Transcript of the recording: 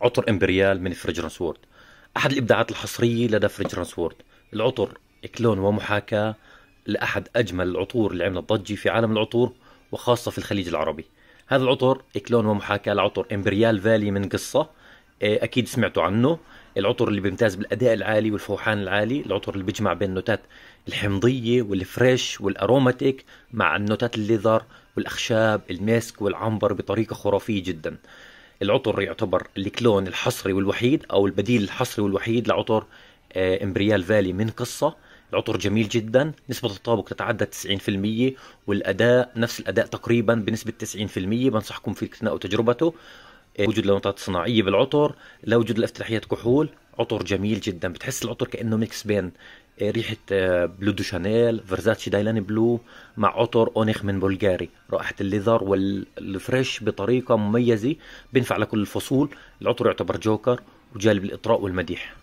عطر امبريال من فريجرنس وورد احد الابداعات الحصريه لدى فريجرنس وورد العطر كلون ومحاكاه لاحد اجمل العطور اللي عملت ضجه في عالم العطور وخاصه في الخليج العربي هذا العطر كلون ومحاكاه لعطر امبريال فالي من قصه إيه، اكيد سمعتوا عنه العطر اللي بيمتاز بالاداء العالي والفوحان العالي العطر اللي بيجمع بين النوتات الحمضيه والفريش والاروماتيك مع النوتات الليذر والاخشاب المسك والعنبر بطريقه خرافيه جدا العطر يعتبر الكلون الحصري والوحيد او البديل الحصري والوحيد لعطر آه، امبريال فالي من قصه العطر جميل جدا نسبة التطابق تتعدى 90% والأداء نفس الأداء تقريبا بنسبة 90% بنصحكم في اقتناء تجربته آه، وجود لونات صناعية بالعطر لا وجود لافتتاحيات كحول عطر جميل جدا بتحس العطر كأنه ميكس بين ريحه آه، بلو دو شانيل فرزاتشي دايلاني بلو مع عطر اونيخ من بلغاري رائحه الليذر والفريش بطريقه مميزه بينفع لكل الفصول العطر يعتبر جوكر وجالب الاطراء والمديح